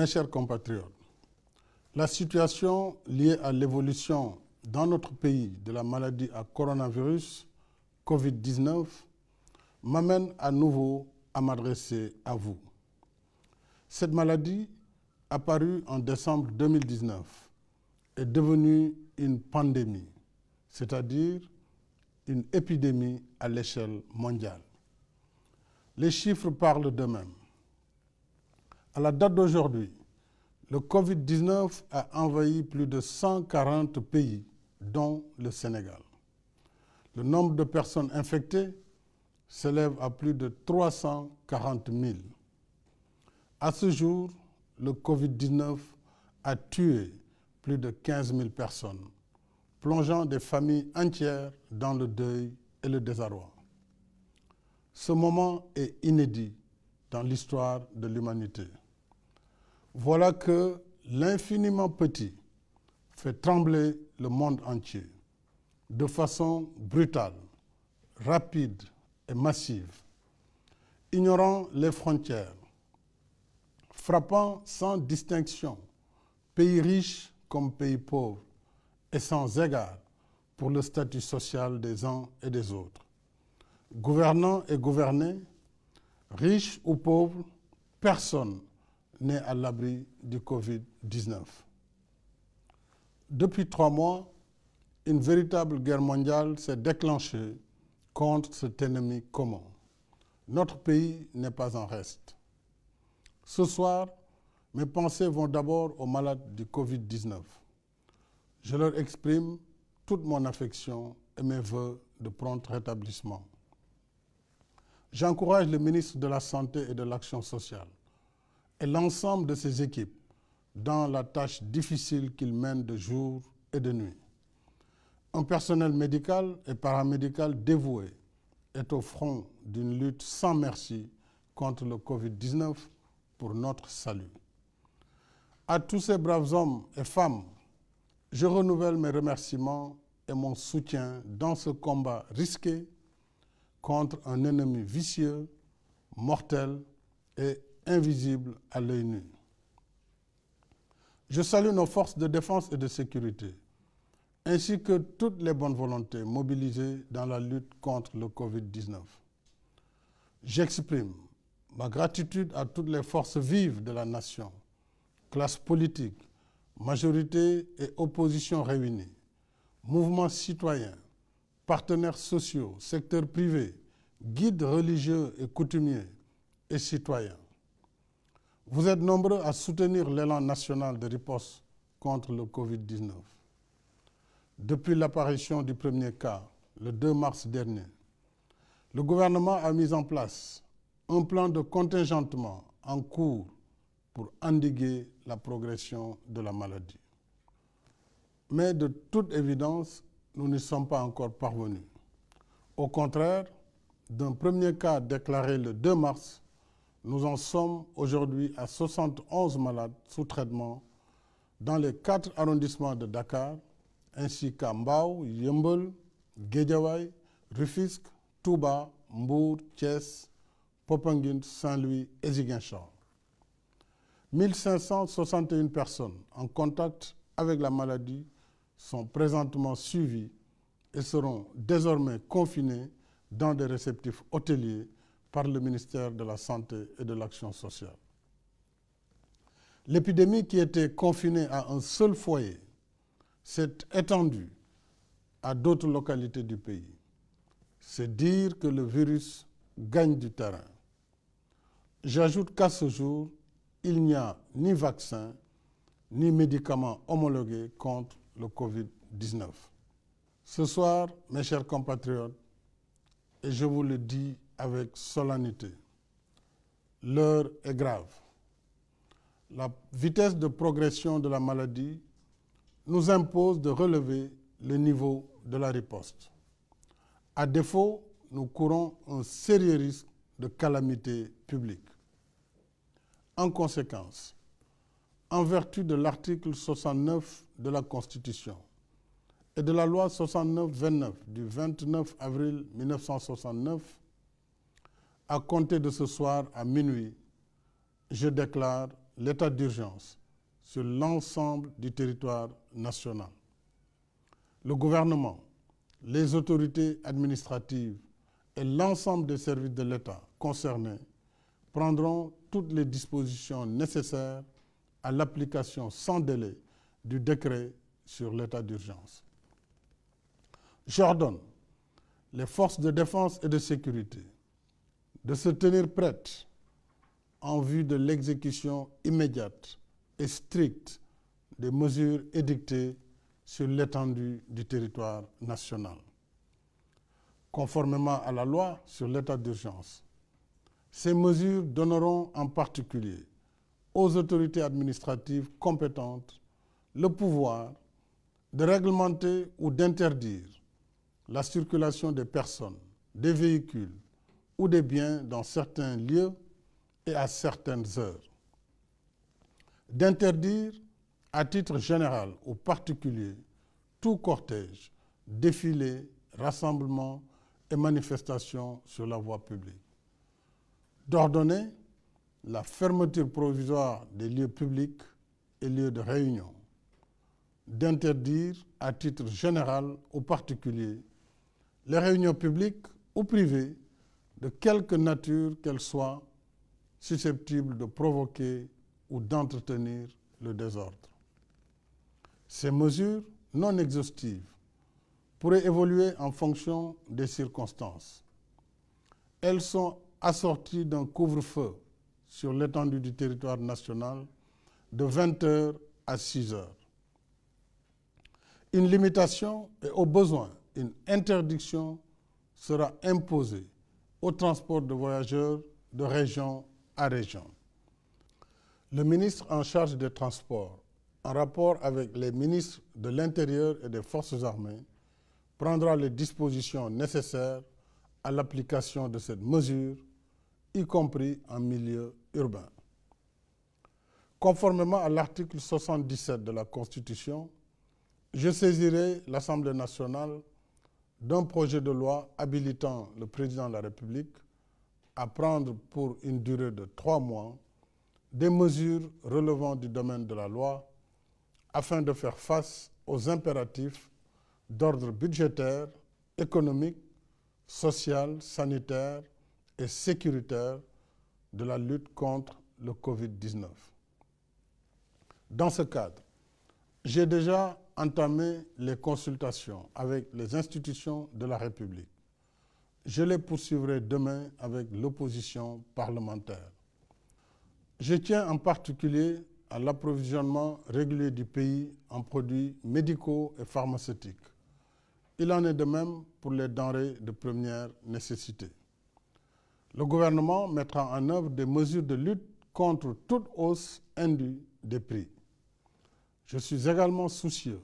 Mes chers compatriotes, la situation liée à l'évolution dans notre pays de la maladie à coronavirus, COVID-19, m'amène à nouveau à m'adresser à vous. Cette maladie, apparue en décembre 2019, est devenue une pandémie, c'est-à-dire une épidémie à l'échelle mondiale. Les chiffres parlent d'eux-mêmes. À la date d'aujourd'hui, le Covid-19 a envahi plus de 140 pays, dont le Sénégal. Le nombre de personnes infectées s'élève à plus de 340 000. À ce jour, le Covid-19 a tué plus de 15 000 personnes, plongeant des familles entières dans le deuil et le désarroi. Ce moment est inédit dans l'histoire de l'humanité. Voilà que l'infiniment petit fait trembler le monde entier de façon brutale, rapide et massive, ignorant les frontières, frappant sans distinction pays riches comme pays pauvres et sans égard pour le statut social des uns et des autres. Gouvernant et gouverné, riches ou pauvres, personne nés à l'abri du Covid-19. Depuis trois mois, une véritable guerre mondiale s'est déclenchée contre cet ennemi commun. Notre pays n'est pas en reste. Ce soir, mes pensées vont d'abord aux malades du Covid-19. Je leur exprime toute mon affection et mes voeux de prompt rétablissement. J'encourage le ministre de la Santé et de l'Action sociale et l'ensemble de ses équipes dans la tâche difficile qu'ils mènent de jour et de nuit. Un personnel médical et paramédical dévoué est au front d'une lutte sans merci contre le Covid-19 pour notre salut. À tous ces braves hommes et femmes, je renouvelle mes remerciements et mon soutien dans ce combat risqué contre un ennemi vicieux, mortel et Invisible à l'œil nu. Je salue nos forces de défense et de sécurité, ainsi que toutes les bonnes volontés mobilisées dans la lutte contre le Covid-19. J'exprime ma gratitude à toutes les forces vives de la nation, classe politique, majorité et opposition réunies, mouvements citoyens, partenaires sociaux, secteurs privé, guides religieux et coutumiers et citoyens. Vous êtes nombreux à soutenir l'élan national de riposte contre le Covid-19. Depuis l'apparition du premier cas, le 2 mars dernier, le gouvernement a mis en place un plan de contingentement en cours pour endiguer la progression de la maladie. Mais de toute évidence, nous ne sommes pas encore parvenus. Au contraire, d'un premier cas déclaré le 2 mars, nous en sommes aujourd'hui à 71 malades sous traitement dans les quatre arrondissements de Dakar, ainsi qu'à Mbao, Yembol, Guédiawaï, Rufisque, Touba, Mbour, Thiès, Popanguine, Saint-Louis et Ziguinchor. 1561 personnes en contact avec la maladie sont présentement suivies et seront désormais confinées dans des réceptifs hôteliers par le ministère de la Santé et de l'Action sociale. L'épidémie qui était confinée à un seul foyer s'est étendue à d'autres localités du pays. C'est dire que le virus gagne du terrain. J'ajoute qu'à ce jour, il n'y a ni vaccin ni médicament homologué contre le Covid-19. Ce soir, mes chers compatriotes, et je vous le dis avec solennité. L'heure est grave. La vitesse de progression de la maladie nous impose de relever le niveau de la riposte. À défaut, nous courons un sérieux risque de calamité publique. En conséquence, en vertu de l'article 69 de la Constitution et de la loi 69-29 du 29 avril 1969 à compter de ce soir à minuit, je déclare l'état d'urgence sur l'ensemble du territoire national. Le gouvernement, les autorités administratives et l'ensemble des services de l'État concernés prendront toutes les dispositions nécessaires à l'application sans délai du décret sur l'état d'urgence. J'ordonne les forces de défense et de sécurité, de se tenir prête en vue de l'exécution immédiate et stricte des mesures édictées sur l'étendue du territoire national, conformément à la loi sur l'état d'urgence. Ces mesures donneront en particulier aux autorités administratives compétentes le pouvoir de réglementer ou d'interdire la circulation des personnes, des véhicules, ou des biens dans certains lieux et à certaines heures. D'interdire à titre général ou particulier tout cortège, défilé, rassemblement et manifestation sur la voie publique. D'ordonner la fermeture provisoire des lieux publics et lieux de réunion. D'interdire à titre général ou particulier les réunions publiques ou privées de quelque nature qu'elle soit, susceptible de provoquer ou d'entretenir le désordre. Ces mesures non exhaustives pourraient évoluer en fonction des circonstances. Elles sont assorties d'un couvre-feu sur l'étendue du territoire national de 20 h à 6 heures. Une limitation et au besoin une interdiction sera imposée au transport de voyageurs de région à région. Le ministre en charge des transports, en rapport avec les ministres de l'Intérieur et des Forces armées, prendra les dispositions nécessaires à l'application de cette mesure, y compris en milieu urbain. Conformément à l'article 77 de la Constitution, je saisirai l'Assemblée nationale d'un projet de loi habilitant le président de la République à prendre pour une durée de trois mois des mesures relevant du domaine de la loi afin de faire face aux impératifs d'ordre budgétaire, économique, social, sanitaire et sécuritaire de la lutte contre le Covid-19. Dans ce cadre, j'ai déjà entamé les consultations avec les institutions de la République. Je les poursuivrai demain avec l'opposition parlementaire. Je tiens en particulier à l'approvisionnement régulier du pays en produits médicaux et pharmaceutiques. Il en est de même pour les denrées de première nécessité. Le gouvernement mettra en œuvre des mesures de lutte contre toute hausse indue des prix. Je suis également soucieux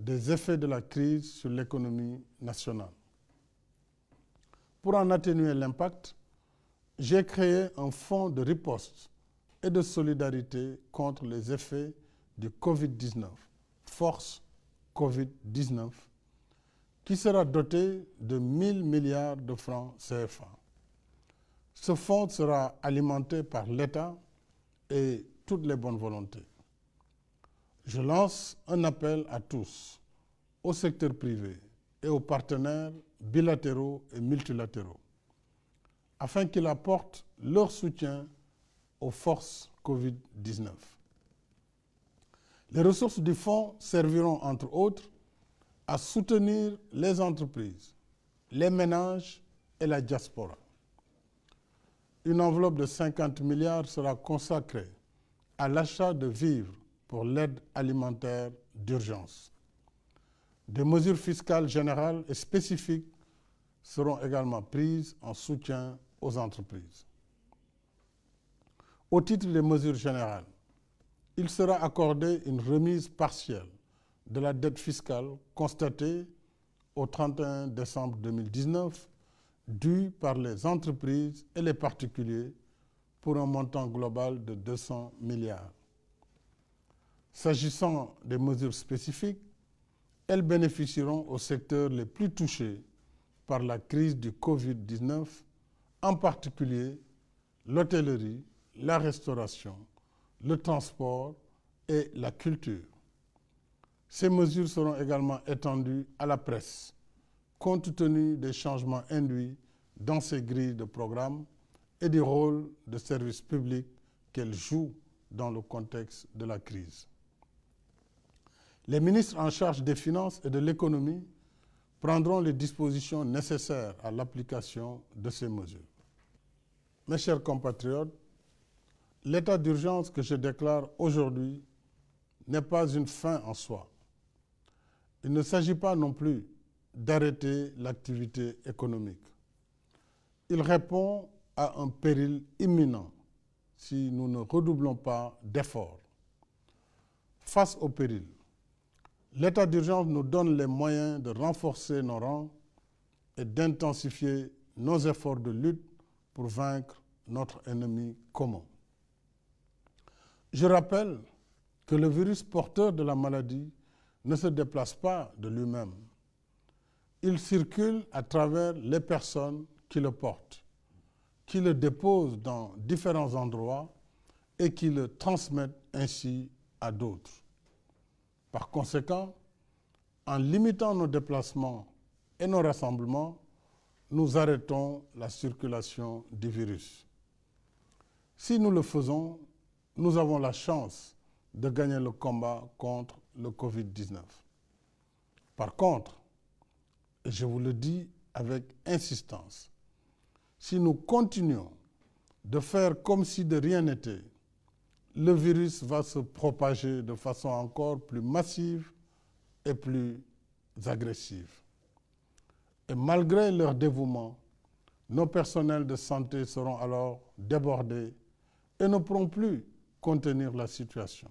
des effets de la crise sur l'économie nationale. Pour en atténuer l'impact, j'ai créé un fonds de riposte et de solidarité contre les effets du Covid-19, Force Covid-19, qui sera doté de 1 000 milliards de francs CFA. Ce fonds sera alimenté par l'État et toutes les bonnes volontés je lance un appel à tous, au secteur privé et aux partenaires bilatéraux et multilatéraux, afin qu'ils apportent leur soutien aux forces Covid-19. Les ressources du fonds serviront entre autres à soutenir les entreprises, les ménages et la diaspora. Une enveloppe de 50 milliards sera consacrée à l'achat de vivres pour l'aide alimentaire d'urgence. Des mesures fiscales générales et spécifiques seront également prises en soutien aux entreprises. Au titre des mesures générales, il sera accordé une remise partielle de la dette fiscale constatée au 31 décembre 2019 due par les entreprises et les particuliers pour un montant global de 200 milliards. S'agissant des mesures spécifiques, elles bénéficieront aux secteurs les plus touchés par la crise du Covid-19, en particulier l'hôtellerie, la restauration, le transport et la culture. Ces mesures seront également étendues à la presse, compte tenu des changements induits dans ces grilles de programme et du rôle de service public qu'elles jouent dans le contexte de la crise les ministres en charge des finances et de l'économie prendront les dispositions nécessaires à l'application de ces mesures. Mes chers compatriotes, l'état d'urgence que je déclare aujourd'hui n'est pas une fin en soi. Il ne s'agit pas non plus d'arrêter l'activité économique. Il répond à un péril imminent si nous ne redoublons pas d'efforts. Face au péril, L'état d'urgence nous donne les moyens de renforcer nos rangs et d'intensifier nos efforts de lutte pour vaincre notre ennemi commun. Je rappelle que le virus porteur de la maladie ne se déplace pas de lui-même. Il circule à travers les personnes qui le portent, qui le déposent dans différents endroits et qui le transmettent ainsi à d'autres. Par conséquent, en limitant nos déplacements et nos rassemblements, nous arrêtons la circulation du virus. Si nous le faisons, nous avons la chance de gagner le combat contre le Covid-19. Par contre, et je vous le dis avec insistance, si nous continuons de faire comme si de rien n'était, le virus va se propager de façon encore plus massive et plus agressive. Et malgré leur dévouement, nos personnels de santé seront alors débordés et ne pourront plus contenir la situation.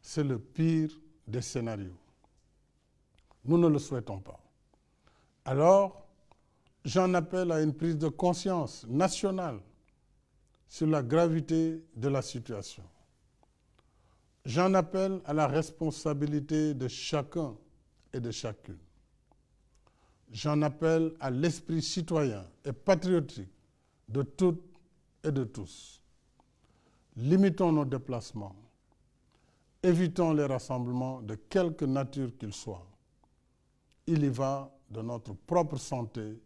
C'est le pire des scénarios. Nous ne le souhaitons pas. Alors, j'en appelle à une prise de conscience nationale sur la gravité de la situation. J'en appelle à la responsabilité de chacun et de chacune. J'en appelle à l'esprit citoyen et patriotique de toutes et de tous. Limitons nos déplacements. Évitons les rassemblements de quelque nature qu'ils soient. Il y va de notre propre santé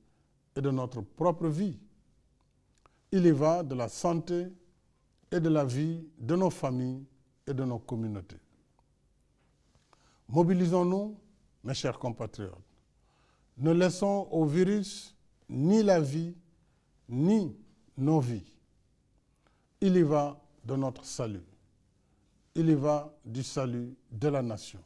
et de notre propre vie. Il y va de la santé et de la vie de nos familles et de nos communautés. Mobilisons-nous, mes chers compatriotes. Ne laissons au virus ni la vie, ni nos vies. Il y va de notre salut. Il y va du salut de la nation.